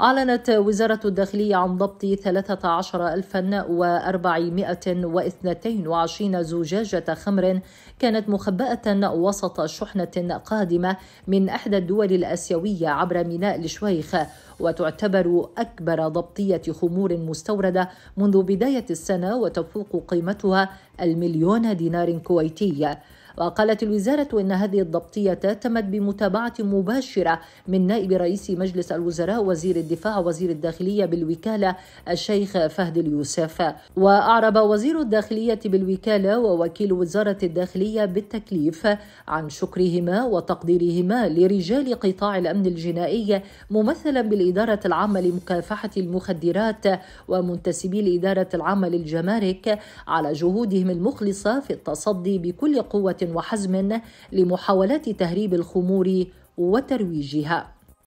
أعلنت وزارة الداخلية عن ضبط 13422 زجاجة خمر كانت مخبأة وسط شحنة قادمة من إحدى الدول الآسيوية عبر ميناء الشويخ وتعتبر أكبر ضبطية خمور مستوردة منذ بداية السنة وتفوق قيمتها المليون دينار كويتي وقالت الوزارة إن هذه الضبطية تمت بمتابعة مباشرة من نائب رئيس مجلس الوزراء وزير الدفاع وزير الداخلية بالوكالة الشيخ فهد اليوسف وأعرب وزير الداخلية بالوكالة ووكيل وزارة الداخلية بالتكليف عن شكرهما وتقديرهما لرجال قطاع الأمن الجنائي ممثلا بالإدارة العامة لمكافحة المخدرات ومنتسبي الإدارة العامة للجمارك على جهودهم المخلصة في التصدي بكل قوة وحزم لمحاولات تهريب الخمور وترويجها